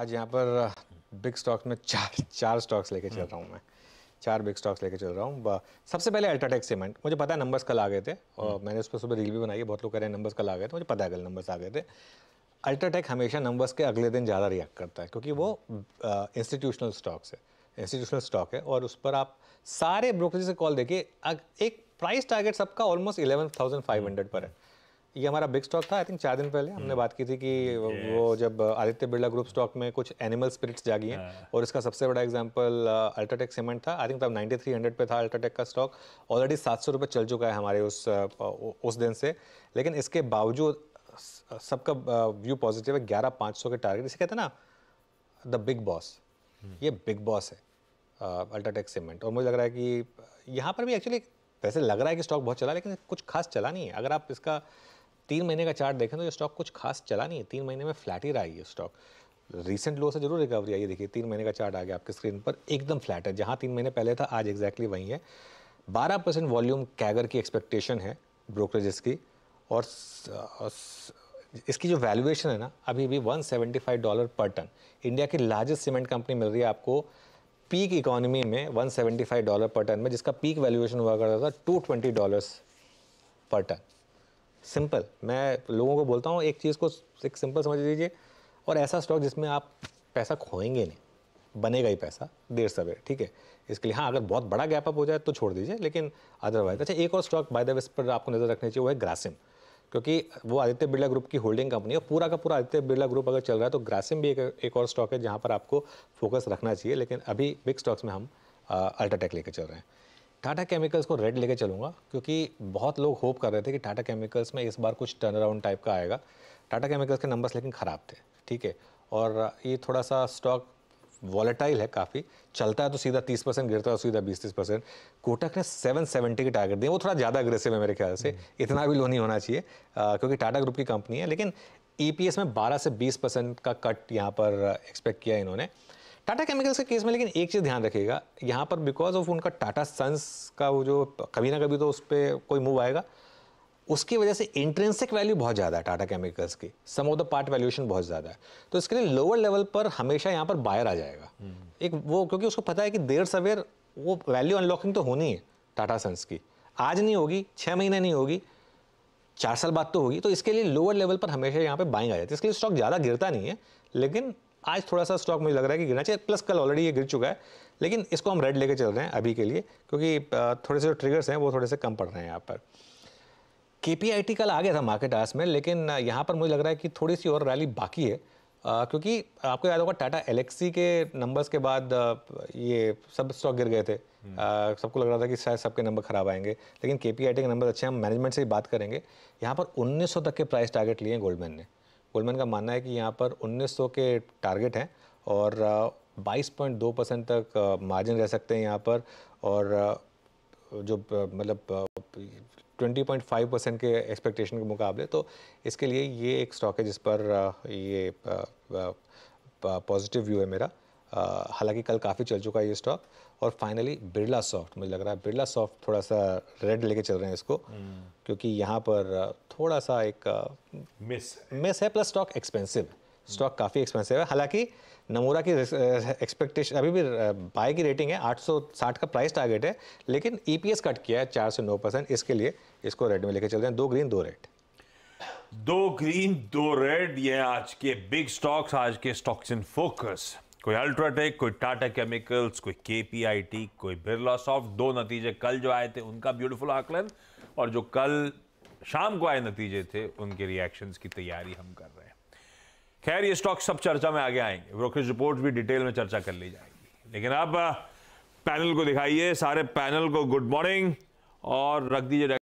आज यहाँ पर बिग स्टॉक्स में चार चार स्टॉक्स लेके चल रहा हूँ मैं चार बिग स्टॉक्स लेके चल रहा हूँ सबसे पहले अल्ट्राटेक सीमेंट मुझे पता है नंबर्स कल आ गए थे और हम्म। मैंने उस पर सुबह रील भी बनाई है बहुत लोग कह रहे हैं नंबर्स कल आ गए थे मुझे पता है कल नंबर्स आ गए थे अल्ट्राटेक हमेशा नंबर्स के अगले दिन ज़्यादा रिएक्ट करता है क्योंकि वो इंस्टीट्यूशनल स्टॉक्स है इंस्टीट्यूशनल स्टॉक है और उस पर आप सारे ब्रोकरेज से कॉल देखिए एक प्राइस टारगेट सबका almost eleven thousand five hundred पर है ये हमारा बिग स्टॉक था आई थिंक चार दिन पहले हमने hmm. बात की थी कि yes. वो जब आदित्य बिरला ग्रुप स्टॉक में कुछ एनिमल स्पिरिट्स जागी हैं हाँ। और इसका सबसे बड़ा एग्जांपल अल्ट्राटेक सीमेंट था आई थिंक तब 9300 पे था अल्ट्राटेक का स्टॉक ऑलरेडी सात सौ रुपये चल चुका है हमारे उस uh, उस दिन से लेकिन इसके बावजूद सबका व्यू uh, पॉजिटिव है ग्यारह पाँच सौ के टारगेट इसे कहते हैं ना द बिग बॉस ये बिग बॉस है अल्ट्राटेक uh, सीमेंट और मुझे लग रहा है कि यहाँ पर भी एक्चुअली वैसे लग रहा है कि स्टॉक बहुत चला लेकिन कुछ खास चला नहीं है अगर आप इसका तीन महीने का चार्ट देखें तो ये स्टॉक कुछ खास चला नहीं है तीन महीने में फ्लैट ही रहा है ये स्टॉक रिसेंट लो से जरूर रिकवरी आई है देखिए तीन महीने का चार्ट आ गया आपकी स्क्रीन पर एकदम फ्लैट है जहाँ तीन महीने पहले था आज एग्जैक्टली वहीं है बारह परसेंट वॉल्यूम कैगर की एक्सपेक्टेशन है ब्रोकरेजेस की और इसकी जो वैल्यूएशन है ना अभी भी 175 डॉलर पर टन इंडिया की लार्जेस्ट सीमेंट कंपनी मिल रही है आपको पीक इकोनॉमी में 175 डॉलर पर टन में जिसका पीक वैल्यूएशन हुआ करता था 220 डॉलर्स पर टन सिंपल मैं लोगों को बोलता हूँ एक चीज़ को एक सिंपल समझ लीजिए और ऐसा स्टॉक जिसमें आप पैसा खोएंगे नहीं बनेगा ही पैसा देर सवेर ठीक है इसके लिए हाँ अगर बहुत बड़ा गैप अप हो जाए तो छोड़ दीजिए लेकिन अदरवाइज अच्छा एक और स्टॉक बाय द वेस्ट पर आपको नज़र रखनी चाहिए वो है ग्रासिम क्योंकि वो आदित्य बिरला ग्रुप की होल्डिंग कंपनी है पूरा का पूरा आदित्य बिरला ग्रुप अगर चल रहा है तो ग्रासिम भी एक, एक और स्टॉक है जहाँ पर आपको फोकस रखना चाहिए लेकिन अभी बिग स्टॉक्स में हम अल्ट्राटेक लेकर चल रहे हैं टाटा केमिकल्स को रेड लेके चलूंगा क्योंकि बहुत लोग होप कर रहे थे कि टाटा केमिकल्स में इस बार कुछ टर्न अराउंड टाइप का आएगा टाटा केमिकल्स के नंबर्स लेकिन ख़राब थे ठीक है और ये थोड़ा सा स्टॉक वॉलेटाइल है काफ़ी चलता है तो सीधा 30 परसेंट गिरता है तो सीधा 20 तीस परसेंट कोटक ने 770 के टारगेट दिए वो थोड़ा ज़्यादा अग्रेसिव है मेरे ख्याल से हम्म। इतना भी लो नहीं होना चाहिए आ, क्योंकि टाटा ग्रुप की कंपनी है लेकिन ई e में बारह से बीस परसेंट का कट यहाँ पर एक्सपेक्ट किया इन्होंने टाटा केमिकल्स के केस में लेकिन एक चीज़ ध्यान रखिएगा यहाँ पर बिकॉज ऑफ उनका टाटा सन्स का वो जो कभी ना कभी तो उस पर कोई मूव आएगा उसकी वजह से इंट्रेंसिक वैल्यू बहुत ज़्यादा है टाटा केमिकल्स की sum of the part valuation बहुत ज़्यादा है तो इसके लिए लोअर लेवल पर हमेशा यहाँ पर बायर आ जाएगा हम्म। एक वो क्योंकि उसको पता है कि देर सवेर वो वैल्यू अनलॉकिंग तो होनी है टाटा सन्स की आज नहीं होगी छः महीने नहीं होगी चार साल बाद तो होगी तो इसके लिए लोअर लेवल पर हमेशा यहाँ पे बाइंग आ जाती है इसके लिए स्टॉक ज़्यादा गिरता नहीं है लेकिन आज थोड़ा सा स्टॉक मुझे लग रहा है कि गिरना चाहिए प्लस कल ऑलरेडी ये गिर चुका है लेकिन इसको हम रेड लेके चल रहे हैं अभी के लिए क्योंकि थोड़े से जो ट्रिगर्स हैं वो थोड़े से कम पड़ रहे हैं यहाँ पर के कल आ गया था मार्केट आस में लेकिन यहाँ पर मुझे लग रहा है कि थोड़ी सी और रैली बाकी है आ, क्योंकि आपको याद होगा टाटा एलेक्सी के नंबर्स के बाद ये सब स्टॉक गिर गए थे हम्म। सबको लग रहा था कि शायद सबके नंबर खराब आएंगे लेकिन के के नंबर अच्छे हम मैनेजमेंट से ही बात करेंगे यहाँ पर 1900 तक के प्राइस टारगेट लिए गोल्डमैन ने गोल्डमैन का मानना है कि यहाँ पर 1900 के टारगेट हैं और 22.2 परसेंट तक मार्जिन रह सकते हैं यहाँ पर और जो मतलब 20.5 परसेंट के एक्सपेक्टेशन के मुकाबले तो इसके लिए ये एक स्टॉक है जिस पर ये पॉजिटिव व्यू है मेरा हालांकि कल काफ़ी चल चुका है ये स्टॉक और फाइनली बिरला सॉफ्ट मुझे लग रहा है बिरला सॉफ्ट थोड़ा सा रेड लेके चल रहे हैं इसको क्योंकि यहाँ पर थोड़ा सा एक मिस मिस है प्लस स्टॉक एक्सपेंसिव स्टॉक काफ़ी एक्सपेंसिव है हालांकि नमूरा की एक्सपेक्टेशन अभी भी बाय की रेटिंग है 860 का प्राइस टारगेट है लेकिन ईपीएस e कट किया है चार से नौ परसेंट इसके लिए इसको रेड में लेके चल रहे हैं दो ग्रीन दो रेड दो ग्रीन दो रेड ये आज के बिग स्टॉक्स आज के स्टॉक्स इन फोकस कोई अल्ट्राटेक कोई टाटा केमिकल्स कोई के कोई बिरला सॉफ्ट दो नतीजे कल जो आए थे उनका ब्यूटीफुल आकलन और जो कल शाम को आए नतीजे थे उनके रिएक्शन की तैयारी हम कर रहे हैं खैर ये स्टॉक सब चर्चा में आगे आएंगे ब्रोकरेज रिपोर्ट भी डिटेल में चर्चा कर ली जाएगी लेकिन अब पैनल को दिखाइए सारे पैनल को गुड मॉर्निंग और रख दीजिए